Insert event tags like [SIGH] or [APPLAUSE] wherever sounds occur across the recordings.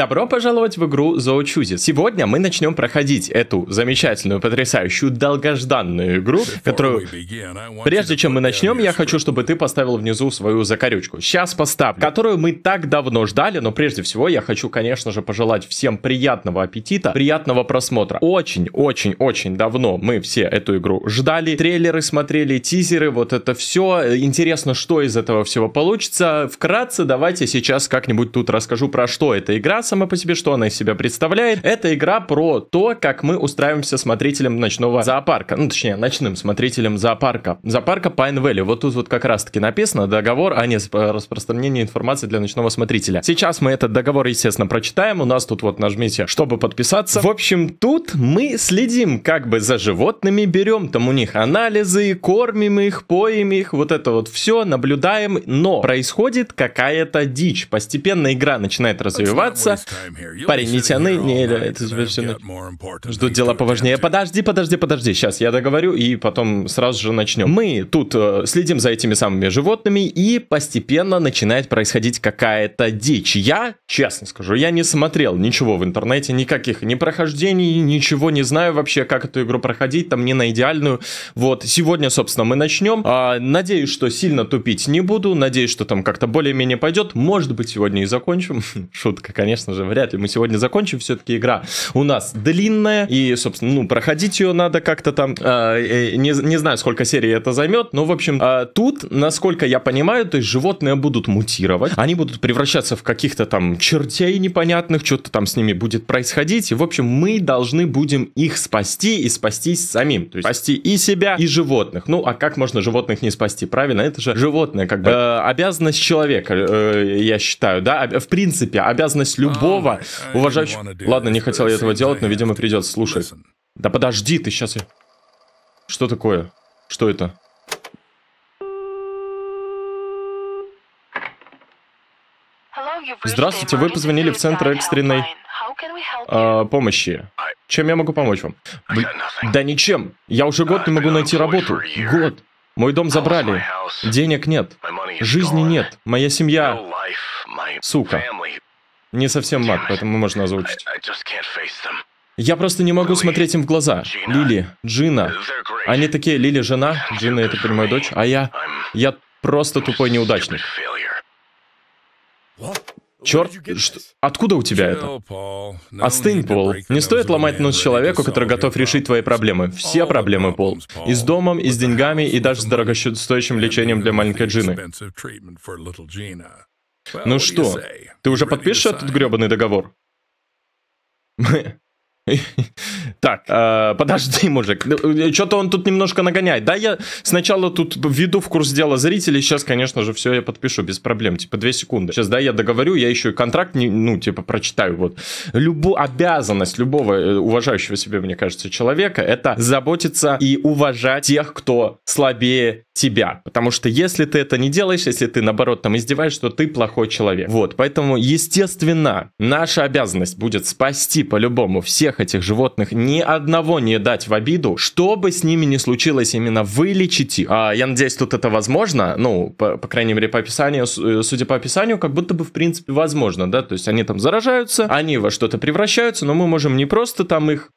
Добро пожаловать в игру Zoo Chooses. Сегодня мы начнем проходить эту замечательную, потрясающую, долгожданную игру, которую... Прежде чем мы начнем, я хочу, чтобы ты поставил внизу свою закорючку. Сейчас поставлю, которую мы так давно ждали, но прежде всего я хочу, конечно же, пожелать всем приятного аппетита, приятного просмотра. Очень-очень-очень давно мы все эту игру ждали, трейлеры смотрели, тизеры, вот это все. Интересно, что из этого всего получится. Вкратце давайте сейчас как-нибудь тут расскажу, про что эта игра, сама по себе, что она из себя представляет. Это игра про то, как мы устраиваемся смотрителем ночного зоопарка. Ну, точнее, ночным смотрителем зоопарка. Зоопарка Pine Valley. Вот тут вот как раз-таки написано договор о не распространении информации для ночного смотрителя. Сейчас мы этот договор, естественно, прочитаем. У нас тут вот нажмите, чтобы подписаться. В общем, тут мы следим как бы за животными, берем там у них анализы, кормим их, поим их, вот это вот все, наблюдаем, но происходит какая-то дичь. Постепенно игра начинает развиваться, Парень, не тяны, не, это же все... Ну, ждут дела поважнее. Подожди, подожди, подожди, сейчас я договорю, и потом сразу же начнем. Мы тут э, следим за этими самыми животными, и постепенно начинает происходить какая-то дичь. Я, честно скажу, я не смотрел ничего в интернете, никаких ни прохождений, ничего не знаю вообще, как эту игру проходить, там не на идеальную. Вот, сегодня, собственно, мы начнем. А, надеюсь, что сильно тупить не буду, надеюсь, что там как-то более-менее пойдет. Может быть, сегодня и закончим. [LAUGHS] Шутка, конечно конечно же, вряд ли мы сегодня закончим. Все-таки игра у нас длинная, и, собственно, ну, проходить ее надо как-то там, а, э, не, не знаю, сколько серий это займет, но, в общем, э, тут, насколько я понимаю, то есть животные будут мутировать, они будут превращаться в каких-то там чертей непонятных, что-то там с ними будет происходить, и, в общем, мы должны будем их спасти и спастись самим, то есть спасти и себя, и животных. Ну, а как можно животных не спасти? Правильно, это же животное, как бы, э, обязанность человека, э, я считаю, да, в принципе, обязанность любого любого уважающего... Ладно, не хотел я этого делать, но, видимо, придется. Слушай. Да подожди, ты сейчас... Что такое? Что это? Здравствуйте, вы позвонили в центр экстренной э, помощи. Чем я могу помочь вам? Б... Да ничем. Я уже год не могу найти работу. Год. Мой дом забрали. Денег нет. Жизни нет. Моя семья... Сука. Не совсем маг, поэтому можно озвучить. Я просто не могу смотреть им в глаза. Лили, Джина. Они такие, Лили жена, Джина это прямая дочь, а я... Я просто тупой неудачник. Черт, что? откуда у тебя это? Остынь, Пол. Не стоит ломать нос человеку, который готов решить твои проблемы. Все проблемы, Пол. И с домом, и с деньгами, и даже с дорогостоящим лечением для маленькой Джины. Ну что, ты уже подпишешь этот гребаный договор? [LAUGHS] Так, а, подожди, мужик, ну, э, что-то он тут немножко нагоняет. Да, я сначала тут введу в курс дела зрителей, сейчас, конечно же, все я подпишу без проблем, типа две секунды. Сейчас, да, я договорю, я еще и контракт, ну, типа, прочитаю. Вот. Любу обязанность любого э, уважающего себе, мне кажется, человека, это заботиться и уважать тех, кто слабее тебя. Потому что если ты это не делаешь, если ты, наоборот, там издеваешь, то ты плохой человек. Вот, поэтому, естественно, наша обязанность будет спасти по-любому всех этих животных, ни одного не дать в обиду, что бы с ними ни случилось, именно вылечить их. А, я надеюсь, тут это возможно, ну, по, по крайней мере, по описанию, э, судя по описанию, как будто бы, в принципе, возможно, да, то есть они там заражаются, они во что-то превращаются, но мы можем не просто там их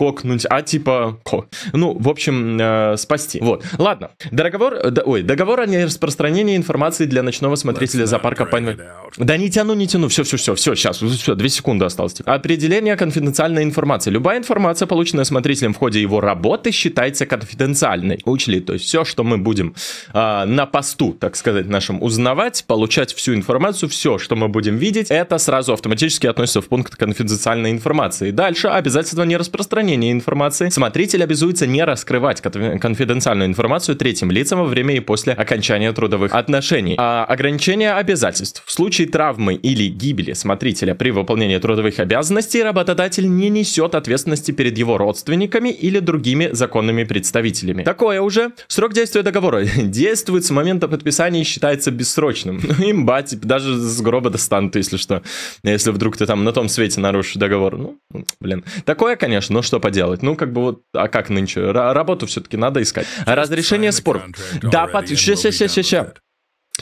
кокнуть, а типа, ко. ну, в общем, э, спасти. Вот, ладно. Договор, да, ой, договор о нераспространении информации для ночного смотрителя зоопарка Пайн... Да не тяну, не тяну, все, все, все, все, сейчас, все, две секунды осталось. Типа. Определение конфиденциальной информации. Любая информация, полученная смотрителем в ходе его работы, считается конфиденциальной. Учли, то есть все, что мы будем э, на посту, так сказать, нашим узнавать, получать всю информацию, все, что мы будем видеть, это сразу автоматически относится в пункт конфиденциальной информации. Дальше обязательство не распространения распространения информации смотритель обязуется не раскрывать конфиденциальную информацию третьим лицам во время и после окончания трудовых отношений. А ограничение обязательств. В случае травмы или гибели смотрителя при выполнении трудовых обязанностей работодатель не несет ответственности перед его родственниками или другими законными представителями. Такое уже. Срок действия договора [LAUGHS] действует с момента подписания и считается бессрочным. [LAUGHS] Ну, имба, типа, даже с гроба достанут, если что. Если вдруг ты там на том свете нарушишь договор. Ну, блин. Такое, конечно, но что поделать. Ну, как бы вот, а как нынче? Р- работу все-таки надо искать. Разрешение споров. Да, под... Сейчас, сейчас, сейчас, сейчас.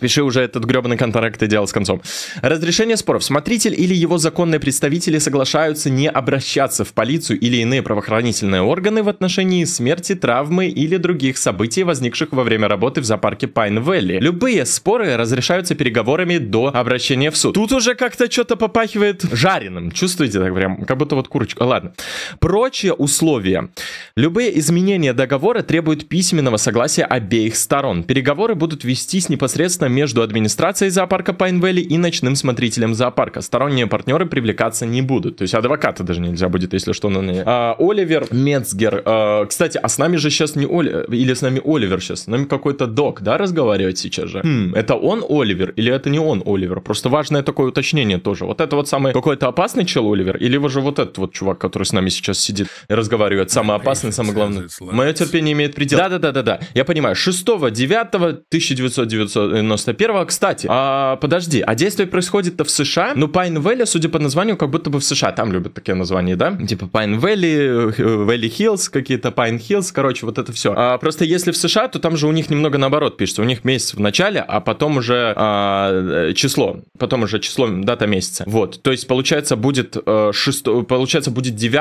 Пиши уже этот гребаный контракт и дело с концом. Разрешение споров. Смотритель или его законные представители соглашаются не обращаться в полицию или иные правоохранительные органы в отношении смерти, травмы или других событий, возникших во время работы в зоопарке Пайн Вэлли. Любые споры разрешаются переговорами до обращения в суд. Тут уже как-то что-то попахивает жареным. Чувствуете так прям, как будто вот курочка. Ладно. Прочие условия. Любые изменения договора требуют письменного согласия обеих сторон. Переговоры будут вестись непосредственно между администрацией зоопарка Pine Valley и ночным смотрителем зоопарка. Сторонние партнеры привлекаться не будут. То есть адвоката даже нельзя будет, если что, на ней. А, Оливер Мецгер. А, кстати, а с нами же сейчас не Оливер, э, или с нами Оливер сейчас, с нами какой-то док, да, разговаривает сейчас же? Хм, это он Оливер или это не он Оливер? Просто важное такое уточнение тоже. Вот это вот самый какой-то опасный чел Оливер или его же вот этот вот чувак, который с нами сейчас сидит и разговаривает, самый опасный, самый главный? Мое терпение имеет предел. Да-да-да-да-да, я понимаю. 6 9 1990 91-го. Кстати, а, подожди, а действие происходит-то в США? Ну, Пайн Valley, судя по названию, как будто бы в США. Там любят такие названия, да? Типа Пайн Вэлли Valley Hills, какие-то Пайн Хиллс, короче, вот это все. А, просто если в США, то там же у них немного наоборот пишется. У них месяц в начале, а потом уже а, э, число. Потом уже число, дата месяца. Вот. То есть, получается, будет, а, э, 6, получается, будет 9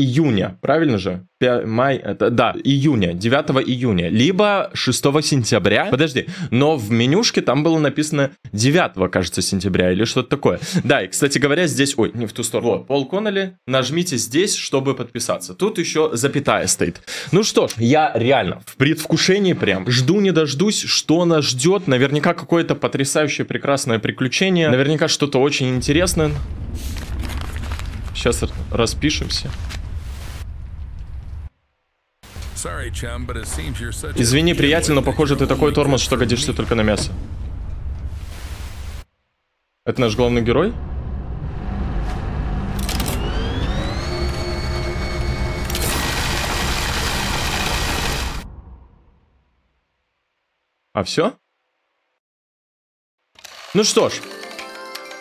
июня, правильно же? май, это, да, июня, 9 июня, либо 6 сентября, подожди, но в менюшке там было написано 9, кажется, сентября или что-то такое. Да, и, кстати говоря, здесь, ой, не в ту сторону, вот, Пол Коннелли, нажмите здесь, чтобы подписаться. Тут еще запятая стоит. Ну что ж, я реально в предвкушении прям, жду не дождусь, что нас ждет, наверняка какое-то потрясающее, прекрасное приключение, наверняка что-то очень интересное. Сейчас распишемся. Извини, приятель, но похоже, ты такой тормоз, что годишься только на мясо. Это наш главный герой? А все? Ну что ж,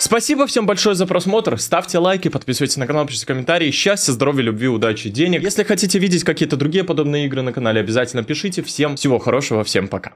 Спасибо всем большое за просмотр. Ставьте лайки, подписывайтесь на канал, пишите комментарии. Счастья, здоровья, любви, удачи, денег. Если хотите видеть какие-то другие подобные игры на канале, обязательно пишите. Всем всего хорошего, всем пока.